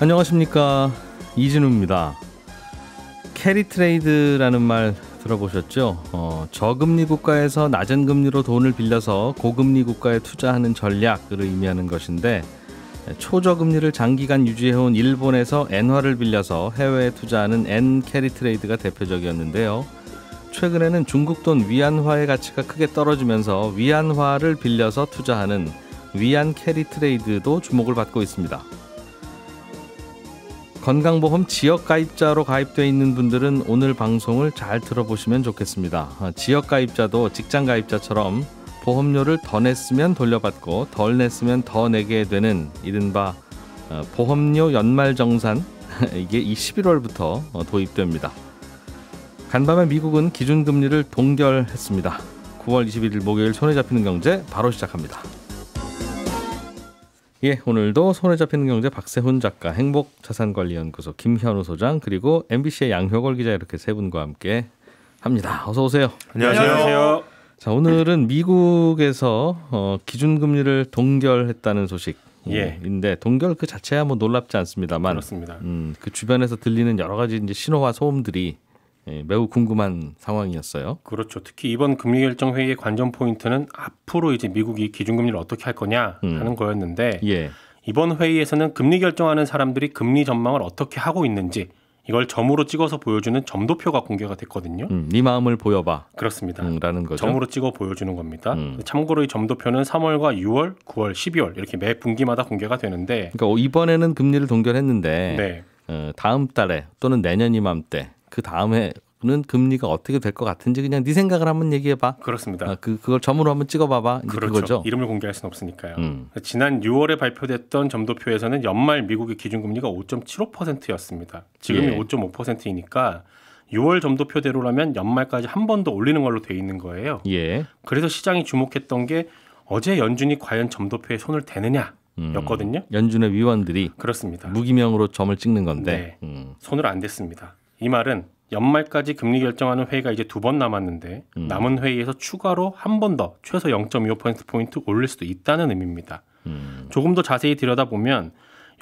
안녕하십니까 이진우입니다. 캐리 트레이드라는 말 들어보셨죠? 어, 저금리 국가에서 낮은 금리로 돈을 빌려서 고금리 국가에 투자하는 전략을 의미하는 것인데 초저금리를 장기간 유지해온 일본에서 엔화를 빌려서 해외에 투자하는 엔 캐리 트레이드가 대표적이었는데요. 최근에는 중국 돈 위안화의 가치가 크게 떨어지면서 위안화를 빌려서 투자하는 위안 캐리 트레이드도 주목을 받고 있습니다. 건강보험 지역가입자로 가입돼 있는 분들은 오늘 방송을 잘 들어보시면 좋겠습니다. 아, 지역가입자도 직장가입자처럼 보험료를 더 냈으면 돌려받고 덜 냈으면 더 내게 되는 이른바 어, 보험료 연말정산 이게 이 11월부터 어, 도입됩니다. 간밤에 미국은 기준금리를 동결했습니다. 9월 21일 목요일 손에 잡히는 경제 바로 시작합니다. 예, 오늘도 손에 잡히는 경제 박세훈 작가, 행복자산관리연구소 김현우 소장, 그리고 MBC의 양효걸 기자 이렇게 세 분과 함께 합니다. 어서 오세요. 안녕하세요. 안녕하세요. 자, 오늘은 미국에서 어, 기준금리를 동결했다는 소식. 음, 예. 인데 동결 그 자체야 뭐 놀랍지 않습니다만 그렇습니다. 음, 그 주변에서 들리는 여러 가지 이제 신호와 소음들이 예, 매우 궁금한 상황이었어요. 그렇죠. 특히 이번 금리 결정 회의의 관전 포인트는 앞으로 이제 미국이 기준금리를 어떻게 할 거냐 음. 하는 음. 거였는데 예. 이번 회의에서는 금리 결정하는 사람들이 금리 전망을 어떻게 하고 있는지 이걸 점으로 찍어서 보여주는 점도표가 공개가 됐거든요. 음, 네 마음을 보여봐. 그렇습니다. 음, 라는 거죠. 점으로 찍어 보여주는 겁니다. 음. 참고로 이 점도표는 3월과 6월, 9월, 12월 이렇게 매 분기마다 공개가 되는데. 그러니까 어, 이번에는 금리를 동결했는데 네. 어, 다음 달에 또는 내년 이맘때 그 다음에는 금리가 어떻게 될 것 같은지 그냥 네 생각을 한번 얘기해봐. 그렇습니다. 아, 그 그걸 점으로 한번 찍어봐봐. 그렇죠. 그거죠. 이름을 공개할 수는 없으니까요. 음. 지난 6월에 발표됐던 점도표에서는 연말 미국의 기준금리가 5.75%였습니다. 지금이 예. 5.5%이니까 6월 점도표대로라면 연말까지 한 번 더 올리는 걸로 돼 있는 거예요. 예. 그래서 시장이 주목했던 게 어제 연준이 과연 점도표에 손을 대느냐 였거든요. 음, 연준의 위원들이 그렇습니다. 무기명으로 점을 찍는 건데 네, 음. 손을 안 댔습니다. 이 말은 연말까지 금리 결정하는 회의가 이제 두 번 남았는데 음. 남은 회의에서 추가로 한 번 더 최소 0.25%포인트 올릴 수도 있다는 의미입니다. 음. 조금 더 자세히 들여다보면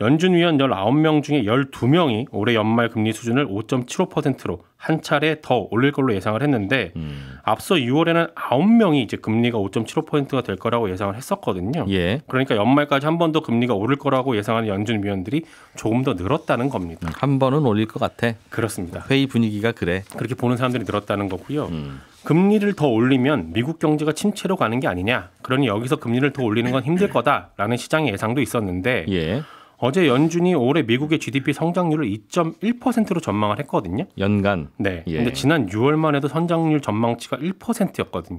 연준위원 19명 중에 12명이 올해 연말 금리 수준을 5.75%로 한 차례 더 올릴 걸로 예상을 했는데 음. 앞서 6월에는 9명이 이제 금리가 5.75%가 될 거라고 예상을 했었거든요. 예. 그러니까 연말까지 한 번 더 금리가 오를 거라고 예상하는 연준 위원들이 조금 더 늘었다는 겁니다. 음, 한 번은 올릴 것 같아. 그렇습니다. 회의 분위기가 그래. 그렇게 보는 사람들이 늘었다는 거고요. 음. 금리를 더 올리면 미국 경제가 침체로 가는 게 아니냐. 그러니 여기서 금리를 더 올리는 건 힘들 거다라는 시장의 예상도 있었는데 예. 어제 연준이 올해 미국의 GDP 성장률을 2.1%로 전망을 했거든요. 연간. 네. 예. 근데 지난 6월만 해도 성장률 전망치가 1%였거든요.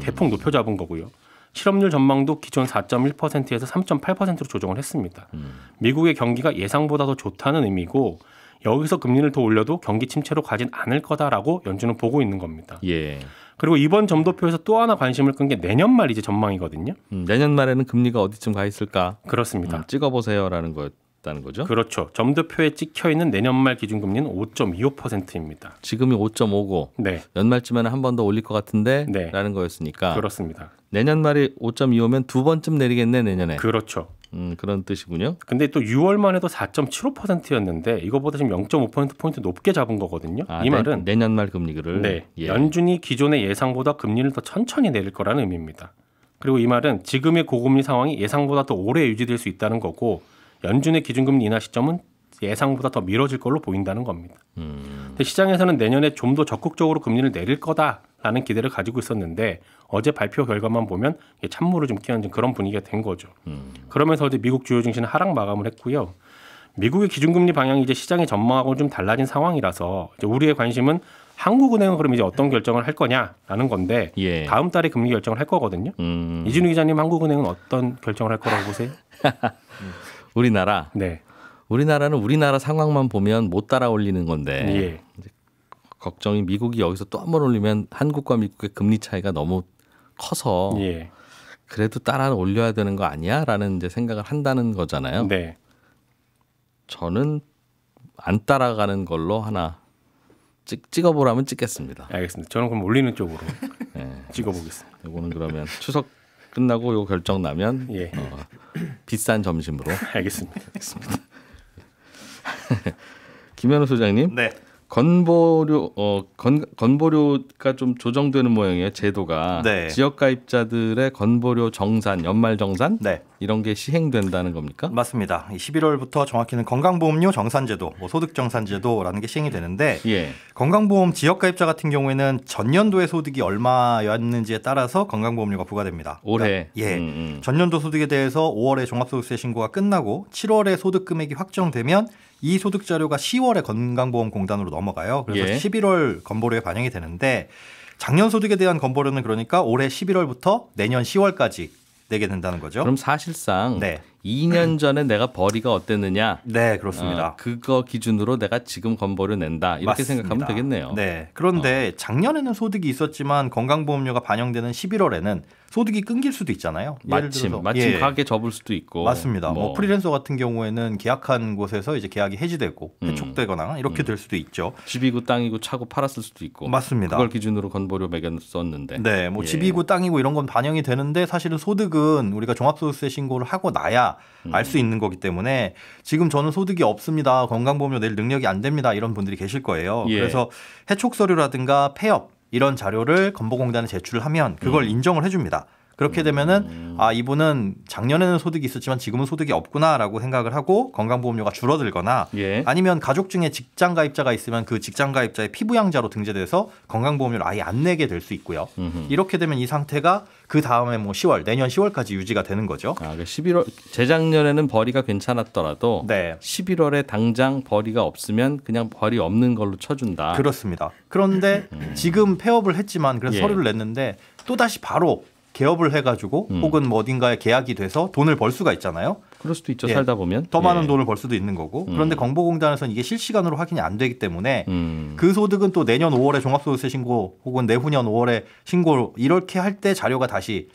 대폭 음. 높여 잡은 거고요. 실업률 전망도 기존 4.1%에서 3.8%로 조정을 했습니다. 음. 미국의 경기가 예상보다 더 좋다는 의미고 여기서 금리를 더 올려도 경기 침체로 가진 않을 거다라고 연준은 보고 있는 겁니다. 예. 그리고 이번 점도표에서 또 하나 관심을 끈 게 내년 말 이제 전망이거든요. 음, 내년 말에는 금리가 어디쯤 가 있을까? 그렇습니다. 음, 찍어보세요라는 거였다는 거죠. 그렇죠. 점도표에 찍혀 있는 내년 말 기준금리는 5.25%입니다. 지금이 5.5고 네. 연말쯤에는 한 번 더 올릴 것 같은데라는 네. 거였으니까 그렇습니다. 내년 말이 5.25면 두 번쯤 내리겠네 내년에. 그렇죠. 음, 그런 뜻이군요. 근데 또 6월만 해도 4.75%였는데 이거보다 지금 0.5% 포인트 높게 잡은 거거든요. 아, 이 말은 내년 말 금리를 네, 예. 연준이 기존의 예상보다 금리를 더 천천히 내릴 거라는 의미입니다. 그리고 이 말은 지금의 고금리 상황이 예상보다 더 오래 유지될 수 있다는 거고 연준의 기준금리 인하 시점은 예상보다 더 미뤄질 걸로 보인다는 겁니다. 음. 근데 시장에서는 내년에 좀 더 적극적으로 금리를 내릴 거다라는 기대를 가지고 있었는데 어제 발표 결과만 보면 찬물을 좀 끼얹은 그런 분위기가 된 거죠. 음. 그러면서 어제 미국 주요 증시는 하락 마감을 했고요. 미국의 기준금리 방향이 이제 시장의 전망하고는 좀 달라진 상황이라서 우리의 관심은 한국은행은 그럼 이제 어떤 결정을 할 거냐라는 건데 예. 다음 달에 금리 결정을 할 거거든요. 음. 이진우 기자님 한국은행은 어떤 결정을 할 거라고 보세요? 우리나라. 네. 우리나라는 우리나라 상황만 보면 못 따라 올리는 건데 예. 걱정이 미국이 여기서 또 한번 올리면 한국과 미국의 금리 차이가 너무 커서 예. 그래도 따라 올려야 되는 거 아니야라는 이제 생각을 한다는 거잖아요. 네. 저는 안 따라가는 걸로 하나 찍, 찍어보라면 찍겠습니다. 알겠습니다. 저는 그럼 올리는 쪽으로 네. 찍어보겠습니다. 이거는 그러면 추석 끝나고 요 결정 나면 예. 어, 비싼 점심으로 알겠습니다. 알겠습니다. 김현우 소장님. 네. 건보료 어 건, 건보료가 좀 조정되는 모양이에요 제도가 네. 지역 가입자들의 건보료 정산 연말 정산 네. 이런 게 시행된다는 겁니까? 맞습니다. 11월부터 정확히는 건강보험료 정산제도, 뭐 소득정산제도라는 게 시행이 되는데 예. 건강보험 지역가입자 같은 경우에는 전년도의 소득이 얼마였는지에 따라서 건강보험료가 부과됩니다. 올해 그러니까, 예 음. 음. 전년도 소득에 대해서 5월에 종합소득세 신고가 끝나고 7월에 소득 금액이 확정되면 이 소득 자료가 10월에 건강보험공단으로 넘어가요. 그래서 예. 11월 건보료에 반영이 되는데 작년 소득에 대한 건보료는 그러니까 올해 11월부터 내년 10월까지 내게 된다는 거죠. 그럼 사실상 네. 2년 전에 내가 벌이가 어땠느냐? 네, 그렇습니다. 어, 그거 기준으로 내가 지금 건보료 낸다. 이렇게 맞습니다. 생각하면 되겠네요. 네. 그런데 어. 작년에는 소득이 있었지만 건강보험료가 반영되는 11월에는 소득이 끊길 수도 있잖아요. 마침 마침 예. 가게 접을 수도 있고 맞습니다. 뭐. 뭐. 프리랜서 같은 경우에는 계약한 곳에서 이제 계약이 해지되고 해촉되거나 음. 이렇게 음. 될 수도 있죠. 집이고 땅이고 차고 팔았을 수도 있고 맞습니다. 그걸 기준으로 건보료 매겼었는데 네, 뭐 예. 집이고 땅이고 이런 건 반영이 되는데 사실은 소득은 우리가 종합소득세 신고를 하고 나야 음. 알수 있는 거기 때문에 지금 저는 소득이 없습니다. 건강보험료 낼 능력이 안 됩니다. 이런 분들이 계실 거예요. 예. 그래서 해촉 서류라든가 폐업 이런 자료를 건보공단에 제출하면 그걸 음. 인정을 해줍니다. 그렇게 되면은 아 이분은 작년에는 소득이 있었지만 지금은 소득이 없구나라고 생각을 하고 건강보험료가 줄어들거나 예. 아니면 가족 중에 직장 가입자가 있으면 그 직장 가입자의 피부양자로 등재돼서 건강보험료를 아예 안 내게 될 수 있고요. 음흠. 이렇게 되면 이 상태가 그 다음에 뭐 10월 내년 10월까지 유지가 되는 거죠. 아, 그러니까 11월 재작년에는 벌이가 괜찮았더라도 네. 11월에 당장 벌이가 없으면 그냥 벌이 없는 걸로 쳐준다. 그렇습니다. 그런데 음. 지금 폐업을 했지만 그래서 예. 서류를 냈는데 또 다시 바로 개업을 해가지고 음. 혹은 뭐 어딘가에 계약이 돼서 돈을 벌 수가 있잖아요. 그럴 수도 있죠. 예. 살다 보면 더 많은 예. 돈을 벌 수도 있는 거고. 그런데 음. 건보공단에서는 이게 실시간으로 확인이 안 되기 때문에 음. 그 소득은 또 내년 5월에 종합소득세 신고 혹은 내후년 5월에 신고 이렇게 할 때 자료가 다시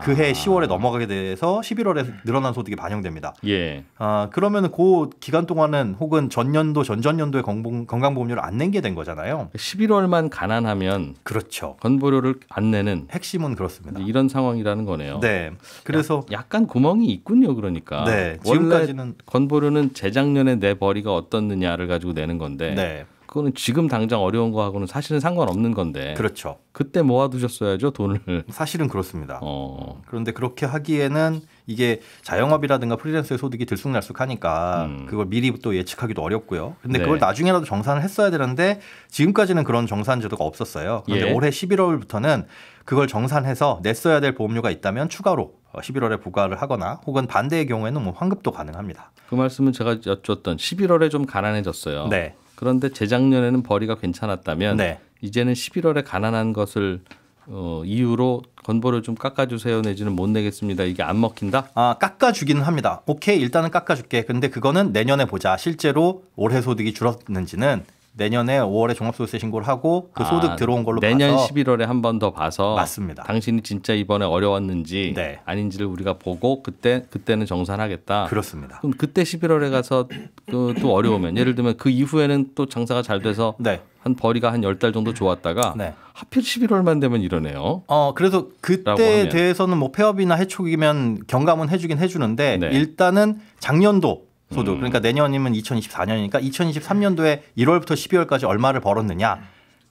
그해 아. 10월에 넘어가게 돼서 11월에 늘어난 소득이 반영됩니다. 예. 아, 그러면 그 기간 동안은 혹은 전년도 전전년도에 건강보험료를 안 낸 게 된 거잖아요. 11월만 가난하면 그렇죠. 건보료를 안 내는 핵심은 그렇습니다. 이런 상황이라는 거네요. 네. 그래서 야, 약간 구멍이 있군요. 그러니까 네. 지금까지는 건보료는 재작년에 내 벌이가 어떻느냐를 가지고 내는 건데 네. 그거는 지금 당장 어려운 거하고는 사실은 상관없는 건데. 그렇죠. 그때 모아두셨어야죠 돈을. 사실은 그렇습니다. 어. 그런데 그렇게 하기에는 이게 자영업이라든가 프리랜서의 소득이 들쑥날쑥하니까 음. 그걸 미리 또 예측하기도 어렵고요. 근데 네. 그걸 나중에라도 정산을 했어야 되는데 지금까지는 그런 정산 제도가 없었어요. 그런데 예. 올해 11월부터는 그걸 정산해서 냈어야 될 보험료가 있다면 추가로 11월에 어, 부과를 하거나 혹은 반대의 경우에는 뭐 환급도 가능합니다. 그 말씀은 제가 여쭈었던 11월에 좀 가난해졌어요. 네. 그런데 재작년에는 벌이가 괜찮았다면 네. 이제는 11월에 가난한 것을 어, 이유로 건보를 좀 깎아주세요 내지는 못 내겠습니다. 이게 안 먹힌다? 아 깎아주기는 합니다. 오케이 일단은 깎아줄게. 근데 그거는 내년에 보자. 실제로 올해 소득이 줄었는지는 내년에 5월에 종합소득세 신고를 하고 그 아, 소득 들어온 걸로 내년 봐서 11월에 한 번 더 봐서 맞습니다. 당신이 진짜 이번에 어려웠는지 네. 아닌지를 우리가 보고 그때 그때는 정산하겠다. 그렇습니다. 그럼 그때 11월에 가서 그, 또 어려우면 예를 들면 그 이후에는 또 장사가 잘 돼서 네. 한 벌이가 한 열 달 정도 좋았다가 네. 하필 11월만 되면 이러네요. 어, 그래서 그때에 대해서는 뭐 폐업이나 해촉이면 경감은 해주긴 해주는데 네. 일단은 작년도 소득. 음. 그러니까 내년이면 2024년이니까 2023년도에 1월부터 12월까지 얼마를 벌었느냐.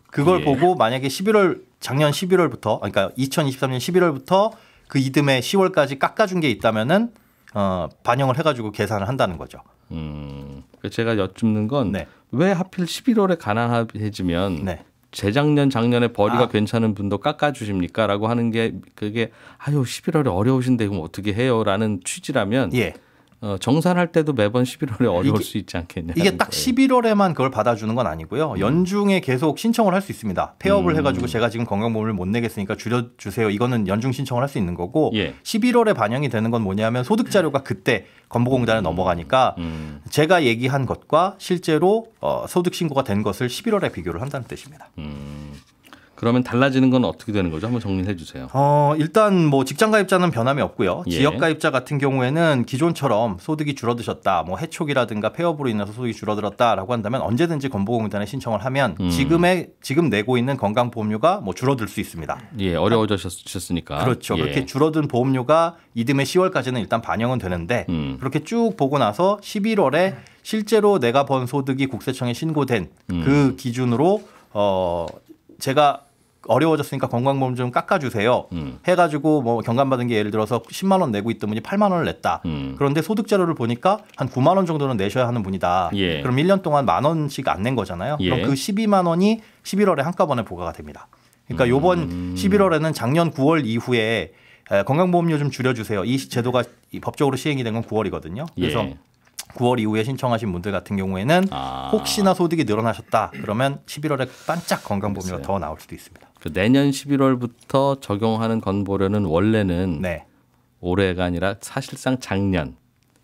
그걸 예. 보고 만약에 11월 작년 11월부터 그러니까 2023년 11월부터 그 이듬해 10월까지 깎아준 게 있다면은 어, 반영을 해가지고 계산을 한다는 거죠. 음, 그 제가 여쭙는 건왜 네. 하필 11월에 가난해지면 네. 재작년 작년에 벌이가 아. 괜찮은 분도 깎아주십니까?라고 하는 게 그게 아유 11월에 어려우신데 그럼 어떻게 해요?라는 취지라면 예. 어, 정산할 때도 매번 11월에 어려울 이게, 수 있지 않겠냐. 이게 딱거예 11월에만 그걸 받아주는 건 아니고요. 음. 연중에 계속 신청을 할 수 있습니다. 폐업을 음. 해가지고 제가 지금 건강보험을 못 내겠으니까 줄여주세요. 이거는 연중 신청을 할 수 있는 거고 예. 11월에 반영이 되는 건 뭐냐면 소득 자료가 그때 건보공단에 음. 넘어가니까 음. 제가 얘기한 것과 실제로 어, 소득 신고가 된 것을 11월에 비교를 한다는 뜻입니다. 음. 그러면 달라지는 건 어떻게 되는 거죠? 한번 정리해 주세요. 어, 일단 뭐 직장 가입자는 변함이 없고요. 예. 지역 가입자 같은 경우에는 기존처럼 소득이 줄어드셨다, 뭐 해촉이라든가 폐업으로 인해서 소득이 줄어들었다라고 한다면 언제든지 건보공단에 신청을 하면 음. 지금의 지금 내고 있는 건강보험료가 뭐 줄어들 수 있습니다. 예, 어려워졌으니까. 그렇죠. 예. 그렇게 줄어든 보험료가 이듬해 10월까지는 일단 반영은 되는데 음. 그렇게 쭉 보고 나서 11월에 실제로 내가 번 소득이 국세청에 신고된 음. 그 기준으로 어 제가 어려워졌으니까 건강보험 좀 깎아주세요. 음. 해가지고 뭐 경감받은 게 예를 들어서 10만 원 내고 있던 분이 8만 원을 냈다. 음. 그런데 소득 자료를 보니까 한 9만 원 정도는 내셔야 하는 분이다. 예. 그럼 1년 동안 만 원씩 안 낸 거잖아요. 예. 그럼 그 12만 원이 11월에 한꺼번에 부과가 됩니다. 그러니까 요번 음. 11월에는 작년 9월 이후에 건강보험료 좀 줄여주세요. 이 제도가 법적으로 시행이 된 건 9월이거든요. 예. 그래서 예. 9월 이후에 신청하신 분들 같은 경우에는 아. 혹시나 소득이 늘어나셨다 그러면 11월에 반짝 건강보험료가 더 나올 수도 있습니다. 그 내년 11월부터 적용하는 건보료는 원래는 네. 올해가 아니라 사실상 작년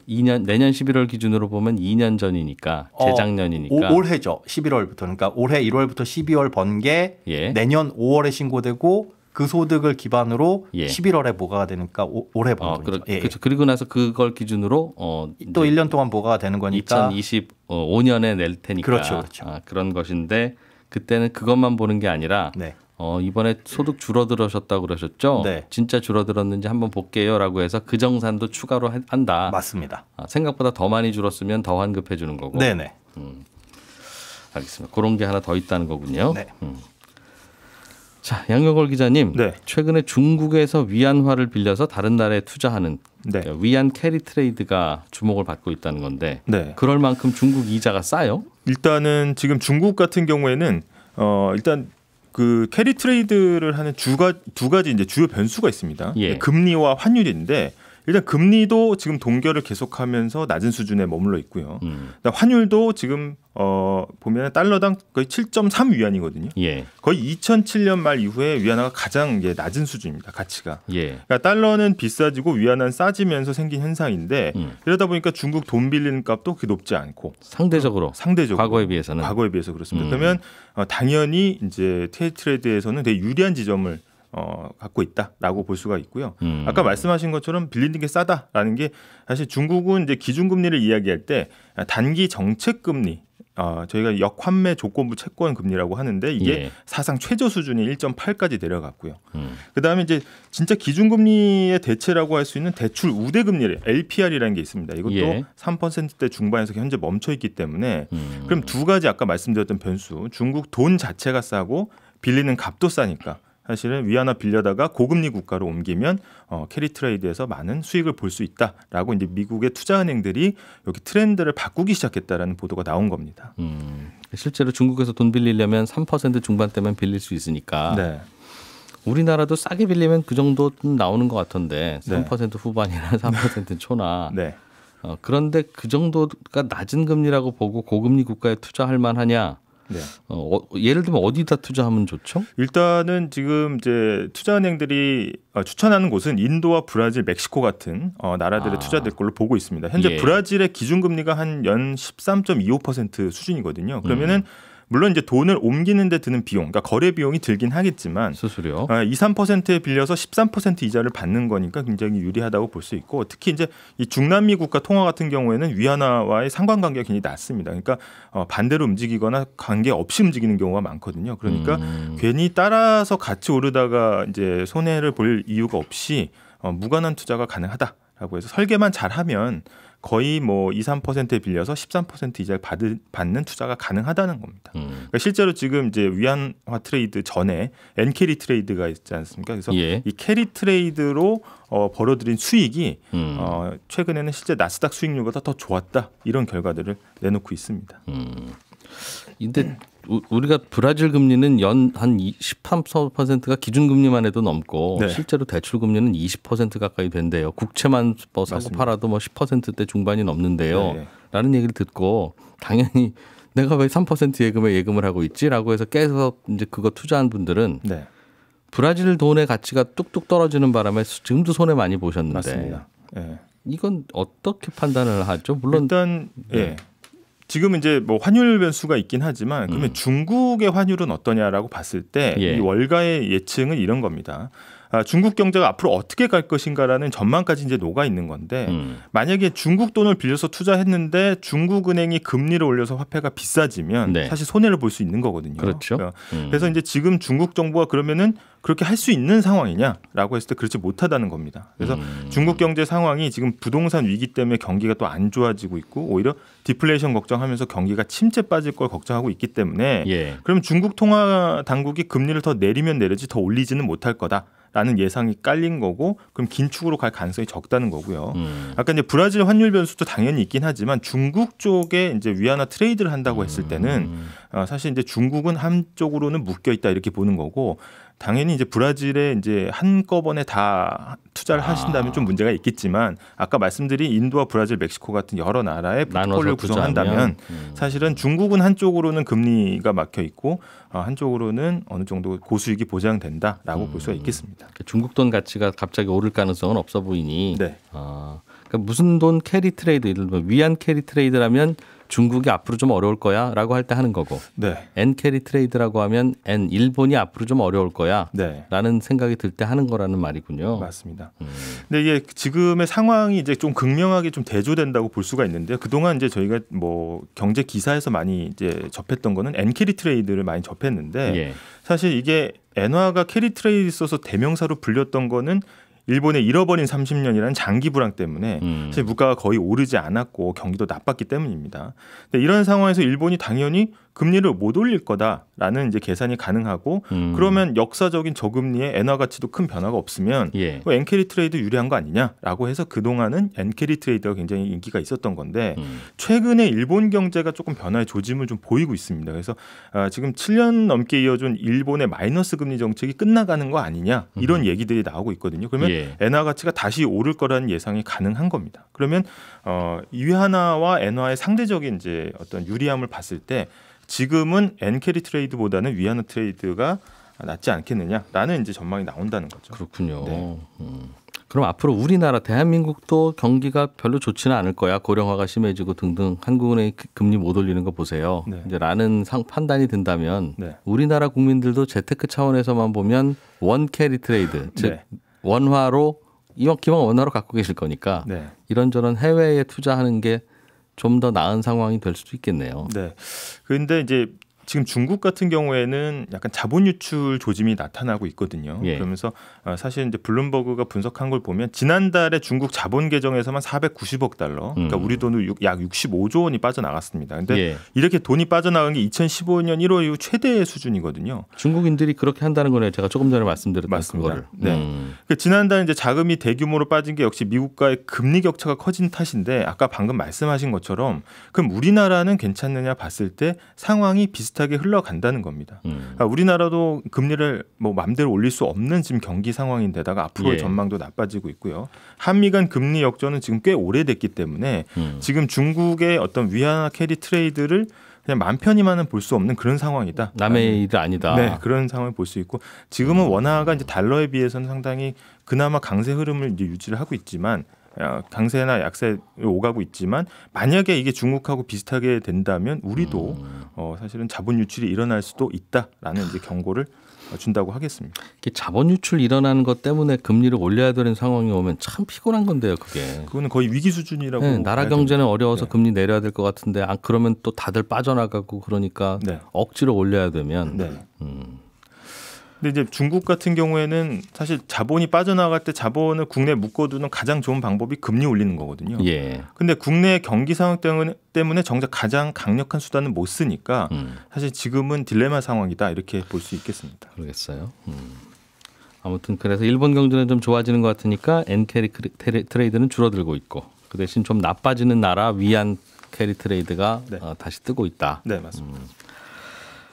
2년 내년 11월 기준으로 보면 2년 전이니까 어, 재작년이니까 어, 오, 올해죠 11월부터 그러니까 올해 1월부터 12월 번게 예. 내년 5월에 신고되고 그 소득을 기반으로 예. 11월에 보가가 되니까 오, 올해 번 어, 그러, 예. 그렇죠. 그리고 나서 그걸 기준으로 어, 또 1년 동안 보가가 되는 거니까 2025년에 낼 테니까 그렇죠, 그렇죠. 아, 그런 것인데 그때는 그것만 보는 게 아니라 네. 어, 이번에 소득 줄어들으셨다고 그러셨죠? 네. 진짜 줄어들었는지 한번 볼게요라고 해서 그 정산도 추가로 한다. 맞습니다. 아, 생각보다 더 많이 줄었으면 더 환급해 주는 거고. 네네. 음. 알겠습니다. 그런 게 하나 더 있다는 거군요. 네. 음. 자, 양영걸 기자님. 네. 최근에 중국에서 위안화를 빌려서 다른 나라에 투자하는 네. 위안 캐리 트레이드가 주목을 받고 있다는 건데 네. 그럴 만큼 중국 이자가 싸요? 일단은 지금 중국 같은 경우에는 어, 일단 그 캐리 트레이드를 하는 주가 두 가지 이제 주요 변수가 있습니다. 예. 금리와 환율인데 일단 금리도 지금 동결을 계속하면서 낮은 수준에 머물러 있고요. 음. 환율도 지금 어 보면 달러당 거의 7.3 위안이거든요. 예. 거의 2007년 말 이후에 위안화가 가장 예, 낮은 수준입니다. 가치가. 예. 그러니까 달러는 비싸지고 위안화는 싸지면서 생긴 현상인데 음. 이러다 보니까 중국 돈 빌리는 값도 그렇게 높지 않고 상대적으로 어, 상대적으로 과거에 비해서는 과거에 비해서 그렇습니다. 음. 그러면 어, 당연히 이제 테이트레드에서는 되게 유리한 지점을 어, 갖고 있다라고 볼 수가 있고요. 음. 아까 말씀하신 것처럼 빌리는 게 싸다라는 게 사실 중국은 이제 기준금리를 이야기할 때 단기 정책금리 어, 저희가 역환매 조건부 채권 금리라고 하는데 이게 예. 사상 최저 수준인 1.8까지 내려갔고요. 음. 그다음에 이제 진짜 기준금리의 대체라고 할 수 있는 대출 우대 금리를 LPR이라는 게 있습니다. 이것도 예. 3%대 중반에서 현재 멈춰 있기 때문에 음. 그럼 두 가지 아까 말씀드렸던 변수 중국 돈 자체가 싸고 빌리는 값도 싸니까 사실은 위안화 빌려다가 고금리 국가로 옮기면 어, 캐리 트레이드에서 많은 수익을 볼 수 있다라고 이제 미국의 투자은행들이 여기 트렌드를 바꾸기 시작했다라는 보도가 나온 겁니다. 음, 실제로 중국에서 돈 빌리려면 3%중반대만 빌릴 수 있으니까 네. 우리나라도 싸게 빌리면 그 정도 나오는 것 같은데 3% 네. 후반이나 3% 초나 네. 어, 그런데 그 정도가 낮은 금리라고 보고 고금리 국가에 투자할 만하냐? 네. 어, 어, 예를 들면 어디다 투자하면 좋죠? 일단은 지금 이제 투자은행들이 아, 추천하는 곳은 인도와 브라질, 멕시코 같은 어, 나라들의 아. 투자될 걸로 보고 있습니다. 현재 예. 브라질의 기준금리가 한 연 13.25% 수준이거든요. 그러면은 음. 물론 이제 돈을 옮기는 데 드는 비용, 그러니까 거래 비용이 들긴 하겠지만 수수료 아, 2, 3%에 빌려서 13% 이자를 받는 거니까 굉장히 유리하다고 볼 수 있고 특히 이제 이 중남미 국가 통화 같은 경우에는 위안화와의 상관관계가 굉장히 낮습니다. 그러니까 어, 반대로 움직이거나 관계 없이 움직이는 경우가 많거든요. 그러니까 음. 괜히 따라서 같이 오르다가 이제 손해를 볼 이유가 없이 어, 무관한 투자가 가능하다라고 해서 설계만 잘하면 거의 뭐 2, 3%에 빌려서 13% 이자를 받을, 받는 투자가 가능하다는 겁니다. 음. 그러니까 실제로 지금 이제 위안화 트레이드 전에 엔캐리 트레이드가 있지 않습니까? 그래서 예. 이 캐리 트레이드로 어, 벌어들인 수익이 음. 어, 최근에는 실제 나스닥 수익률보다 더 좋았다 이런 결과들을 내놓고 있습니다. 음. 근데 우리가 브라질 금리는 연한 13%가 기준금리만 해도 넘고 네. 실제로 대출금리는 20% 가까이 된대요. 국채만 뭐 사고 팔아도 뭐 10%대 중반이 넘는데요. 네, 네. 라는 얘기를 듣고 당연히 내가 왜 3% 예금에 예금을 하고 있지라고 해서 깨서 이제 그거 투자한 분들은 네. 브라질 돈의 가치가 뚝뚝 떨어지는 바람에 지금도 손해 많이 보셨는데 맞습니다. 예. 이건 어떻게 판단을 하죠? 물론 일단 예. 네. 지금 이제 뭐 환율 변수가 있긴 하지만 그러면 음. 중국의 환율은 어떠냐라고 봤을 때이 예. 월가의 예측은 이런 겁니다. 아, 중국 경제가 앞으로 어떻게 갈 것인가라는 전망까지 이제 녹아 있는 건데 음. 만약에 중국 돈을 빌려서 투자했는데 중국 은행이 금리를 올려서 화폐가 비싸지면 네. 사실 손해를 볼 수 있는 거거든요. 그렇죠. 그러니까 음. 그래서 이제 지금 중국 정부가 그러면은 그렇게 할 수 있는 상황이냐라고 했을 때 그렇지 못하다는 겁니다. 그래서 음. 중국 경제 상황이 지금 부동산 위기 때문에 경기가 또 안 좋아지고 있고 오히려 디플레이션 걱정하면서 경기가 침체 빠질 걸 걱정하고 있기 때문에 예. 그럼 중국 통화 당국이 금리를 더 내리면 내리지 더 올리지는 못할 거다. 라는 예상이 깔린 거고 그럼 긴축으로 갈 가능성이 적다는 거고요. 음. 아까 이제 브라질 환율 변수도 당연히 있긴 하지만 중국 쪽에 이제 위안화 트레이드를 한다고 했을 때는 음. 어, 사실 이제 중국은 한쪽으로는 묶여 있다 이렇게 보는 거고 당연히 이제 브라질에 이제 한꺼번에 다 투자를 아. 하신다면 좀 문제가 있겠지만 아까 말씀드린 인도와 브라질, 멕시코 같은 여러 나라의 포트폴리오 구성한다면 음. 사실은 중국은 한쪽으로는 금리가 막혀 있고 어, 한쪽으로는 어느 정도 고수익이 보장된다라고 음. 볼 수가 음. 있겠습니다. 그러니까 중국 돈 가치가 갑자기 오를 가능성은 없어 보이니 네. 어, 그러니까 무슨 돈 캐리 트레이드 를 위안 캐리 트레이드라면 중국이 앞으로 좀 어려울 거야라고 할 때 하는 거고 네. N 캐리 트레이드라고 하면 엔 일본이 앞으로 좀 어려울 거야라는 네. 생각이 들 때 하는 거라는 말이군요. 맞습니다. 음. 근데 이게 지금의 상황이 이제 좀 극명하게 좀 대조된다고 볼 수가 있는데요. 그동안 이제 저희가 뭐 경제 기사에서 많이 이제 접했던 거는 엔 캐리 트레이드를 많이 접했는데 예. 사실 이게 엔화가 캐리 트레이드 써서 대명사로 불렸던 거는 일본의 잃어버린 30년이라는 장기 불황 때문에 음. 사실 물가가 거의 오르지 않았고 경기도 나빴기 때문입니다. 근데 이런 상황에서 일본이 당연히 금리를 못 올릴 거다라는 이제 계산이 가능하고 음. 그러면 역사적인 저금리에 엔화 가치도 큰 변화가 없으면 예. 엔캐리 트레이드 유리한 거 아니냐라고 해서 그동안은 엔캐리 트레이드가 굉장히 인기가 있었던 건데 음. 최근에 일본 경제가 조금 변화의 조짐을 좀 보이고 있습니다. 그래서 아, 지금 7년 넘게 이어준 일본의 마이너스 금리 정책이 끝나가는 거 아니냐 이런 음. 얘기들이 나오고 있거든요. 그러면 예. 엔화 가치가 다시 오를 거라는 예상이 가능한 겁니다. 그러면 어, 위안화와 엔화의 상대적인 이제 어떤 유리함을 봤을 때 지금은 엔캐리 트레이드보다는 위안화 트레이드가 낫지 않겠느냐라는 이제 전망이 나온다는 거죠. 그렇군요. 네. 음. 그럼 앞으로 우리나라 대한민국도 경기가 별로 좋지는 않을 거야. 고령화가 심해지고 등등 한국은행 그 금리 못 올리는 거 보세요. 네. 이제 라는 상, 판단이 든다면 네. 우리나라 국민들도 재테크 차원에서만 보면 원 캐리 트레이드 네. 즉 원화로 이왕 기왕 원화로 갖고 계실 거니까 네. 이런저런 해외에 투자하는 게 좀더 나은 상황이 될 수도 있겠네요. 네. 그런데 이제 지금 중국 같은 경우에는 약간 자본 유출 조짐이 나타나고 있거든요. 예. 그러면서 어, 사실 이제 블룸버그가 분석한 걸 보면 지난달에 중국 자본 계정에서만 490억 달러, 그러니까 음. 우리 돈으로 약 65조 원이 빠져나갔습니다. 근데 예. 이렇게 돈이 빠져나간 게 2015년 1월 이후 최대 수준이거든요. 중국인들이 그렇게 한다는 거네요. 제가 조금 전에 말씀드렸던 거를. 네. 음. 그러니까 지난달 이제 자금이 대규모로 빠진 게 역시 미국과의 금리 격차가 커진 탓인데 아까 방금 말씀하신 것처럼 그럼 우리나라는 괜찮느냐 봤을 때 상황이 비슷. 비슷하게 흘러간다는 겁니다. 음. 그러니까 우리나라도 금리를 뭐 맘대로 올릴 수 없는 지금 경기 상황인데다가 앞으로의 예. 전망도 나빠지고 있고요. 한미 간 금리 역전은 지금 꽤 오래됐기 때문에 음. 지금 중국의 어떤 위안화 캐리 트레이드를 그냥 맘 편히만은 볼 수 없는 그런 상황이다. 남의 일 아니다. 네, 그런 상황을 볼 수 있고 지금은 음. 원화가 이제 달러에 비해서는 상당히 그나마 강세 흐름을 이제 유지를 하고 있지만 강세나 약세 오가고 있지만 만약에 이게 중국하고 비슷하게 된다면 우리도 음. 어, 사실은 자본 유출이 일어날 수도 있다라는 이제 경고를 어, 준다고 하겠습니다. 자본 유출 일어나는 것 때문에 금리를 올려야 되는 상황이 오면 참 피곤한 건데요, 그게. 그거는 거의 위기 수준이라고. 네, 나라 경제는 어려워서 네. 금리 내려야 될 것 같은데, 아, 그러면 또 다들 빠져나가고 그러니까 네. 억지로 올려야 되면. 네. 음. 근데 이제 중국 같은 경우에는 사실 자본이 빠져나갈 때 자본을 국내에 묶어두는 가장 좋은 방법이 금리 올리는 거거든요. 예. 근데 국내 경기 상황 때문에 정작 가장 강력한 수단은 못 쓰니까 음. 사실 지금은 딜레마 상황이다 이렇게 볼 수 있겠습니다. 그러겠어요. 음. 아무튼 그래서 일본 경제는 좀 좋아지는 것 같으니까 엔 캐리 트레이드는 줄어들고 있고 그 대신 좀 나빠지는 나라 위안 캐리 트레이드가 네. 어, 다시 뜨고 있다. 네 맞습니다. 음.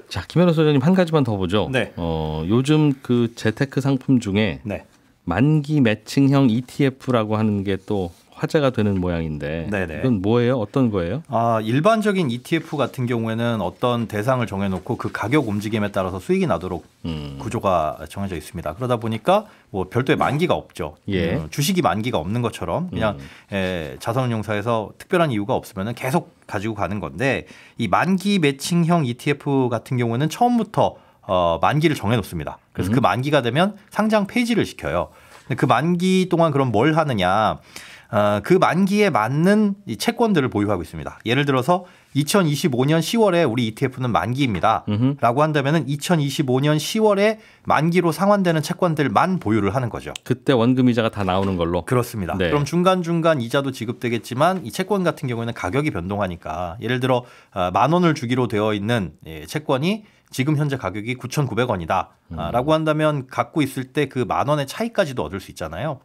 자, 김현우 소장님 한 가지만 더 보죠. 네. 어, 요즘 그 재테크 상품 중에 네. 만기 매칭형 ETF라고 하는 게또 화제가 되는 모양인데 네네. 이건 뭐예요? 어떤 거예요? 아 일반적인 ETF 같은 경우에는 어떤 대상을 정해놓고 그 가격 움직임에 따라서 수익이 나도록 음. 구조가 정해져 있습니다. 그러다 보니까 뭐 별도의 만기가 없죠. 예. 음, 주식이 만기가 없는 것처럼 그냥 음. 에, 예, 자산운용사에서 특별한 이유가 없으면 계속 가지고 가는 건데 이 만기 매칭형 ETF 같은 경우는 처음부터 어, 만기를 정해놓습니다. 그래서 그 음. 만기가 되면 상장 폐지를 시켜요. 그 만기 동안 그럼 뭘 하느냐. 아, 그 만기에 맞는 채권들을 보유하고 있습니다. 예를 들어서 2025년 10월에 우리 ETF는 만기입니다. 음흠. 라고 한다면 2025년 10월에 만기로 상환되는 채권들만 보유를 하는 거죠. 그때 원금 이자가 다 나오는 걸로. 그렇습니다. 네. 그럼 중간중간 이자도 지급되겠지만 이 채권 같은 경우에는 가격이 변동하니까 예를 들어 아, 만 원을 주기로 되어 있는 예, 채권이 지금 현재 가격이 9,900원이다라고 아, 음. 한다면 갖고 있을 때 그 만 원의 차이까지도 얻을 수 있잖아요.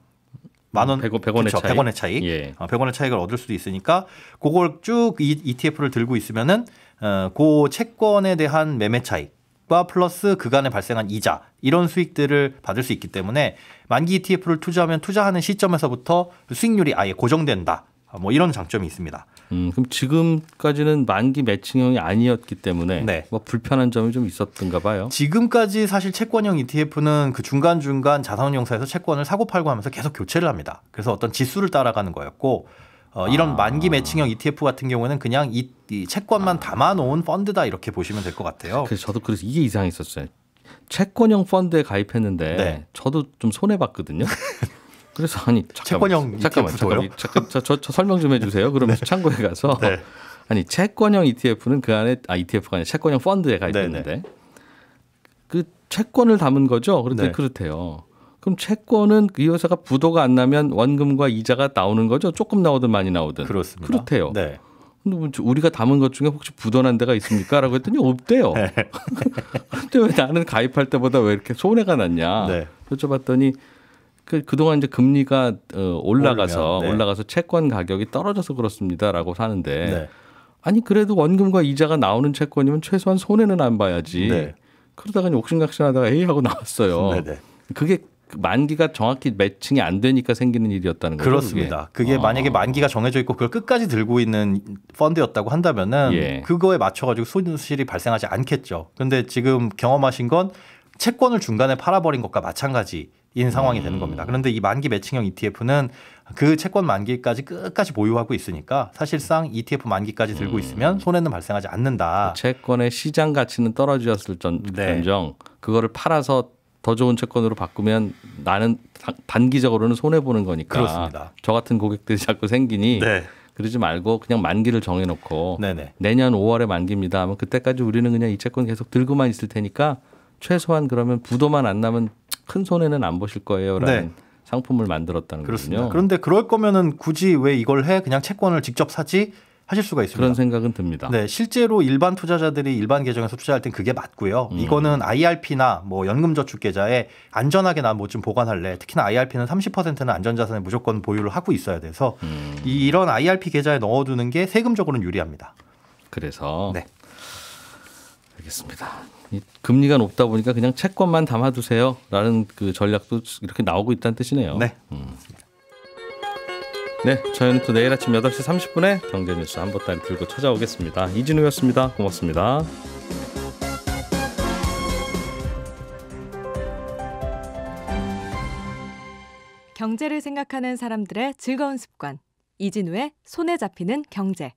만 원, 100, 100원의 그쵸, 차이. 100원의 차이. 예. 100원의 어, 차익을 얻을 수도 있으니까 그걸 쭉 이, ETF를 들고 있으면은 그 채권에 대한 매매 차익 과 플러스 그간에 발생한 이자 이런 수익들을 받을 수 있기 때문에 만기 ETF를 투자하면 투자하는 시점에서부터 수익률이 아예 고정된다. 아, 뭐 이런 장점이 있습니다. 음, 그럼 지금까지는 만기 매칭형이 아니었기 때문에 네. 뭐 불편한 점이 좀 있었던가 봐요. 지금까지 사실 채권형 ETF는 그 중간중간 자산운용사에서 채권을 사고 팔고 하면서 계속 교체를 합니다. 그래서 어떤 지수를 따라가는 거였고 어, 이런 아. 만기 매칭형 ETF 같은 경우에는 그냥 이, 이 채권만 아. 담아놓은 펀드다 이렇게 보시면 될 것 같아요. 그래서 저도 그래서 이게 이상했었어요. 채권형 펀드에 가입했는데 네. 저도 좀 손해 봤거든요. 그래서 아니 채권형 잠깐만 잠깐만 잠깐 저, 저, 저, 설명 좀 해주세요. 그러면서 창고에 네. 가서 네. 아니 채권형 ETF는 그 안에 아 ETF가 아니라 채권형 펀드에 가 있는데 그 채권을 담은 거죠. 그런데 네. 그렇대요. 그럼 채권은 이 그 회사가 부도가 안 나면 원금과 이자가 나오는 거죠. 조금 나오든 많이 나오든 그렇습니다. 그렇대요. 네. 근데 뭐 우리가 담은 것 중에 혹시 부도난 데가 있습니까? 라고 했더니 없대요. 네. 그런데왜 나는 가입할 때보다 왜 이렇게 손해가 났냐? 네. 여쭤봤더니 그 그동안 이제 금리가 어, 올라가서 네. 올라가서 채권 가격이 떨어져서 그렇습니다라고 사는데 네. 아니 그래도 원금과 이자가 나오는 채권이면 최소한 손해는 안 봐야지. 네. 그러다가 옥신각신하다가 에이 하고 나왔어요. 네네. 그게 만기가 정확히 매칭이 안 되니까 생기는 일이었다는 거죠. 그렇습니다. 그게, 그게 아. 만약에 만기가 정해져 있고 그걸 끝까지 들고 있는 펀드였다고 한다면은 예. 그거에 맞춰가지고 손실이 발생하지 않겠죠. 근데 지금 경험하신 건 채권을 중간에 팔아버린 것과 마찬가지. 인 상황이 되는 음. 겁니다. 그런데 이 만기 매칭형 ETF는 그 채권 만기까지 끝까지 보유하고 있으니까 사실상 ETF 만기까지 들고 음. 있으면 손해는 발생하지 않는다. 그 채권의 시장 가치는 떨어졌을 전, 네. 정 그거를 팔아서 더 좋은 채권으로 바꾸면 나는 단기적으로는 손해 보는 거니까. 그렇습니다. 저 같은 고객들이 자꾸 생기니 네. 그러지 말고 그냥 만기를 정해놓고 네네. 내년 5월에 만기입니다. 하면 그때까지 우리는 그냥 이 채권 계속 들고만 있을 테니까 최소한 그러면 부도만 안 나면 큰 손해는 안 보실 거예요라는 네. 상품을 만들었다는 거죠. 그런데 그럴 거면은 굳이 왜 이걸 해? 그냥 채권을 직접 사지? 하실 수가 있습니다. 그런 생각은 듭니다. 네, 실제로 일반 투자자들이 일반 계정에서 투자할 땐 그게 맞고요. 음. 이거는 IRP나 뭐 연금저축계좌에 안전하게 나 뭐 좀 보관할래. 특히나 IRP는 30%는 안전자산에 무조건 보유를 하고 있어야 돼서 음. 이, 이런 IRP 계좌에 넣어두는 게 세금적으로는 유리합니다. 그래서 네. 알겠습니다. 금리가 높다 보니까 그냥 채권만 담아두세요라는 그 전략도 이렇게 나오고 있다는 뜻이네요. 네. 음. 네, 저희는 또 내일 아침 8시 30분에 경제뉴스 한 보따리 들고 찾아오겠습니다. 이진우였습니다. 고맙습니다. 경제를 생각하는 사람들의 즐거운 습관. 이진우의 손에 잡히는 경제.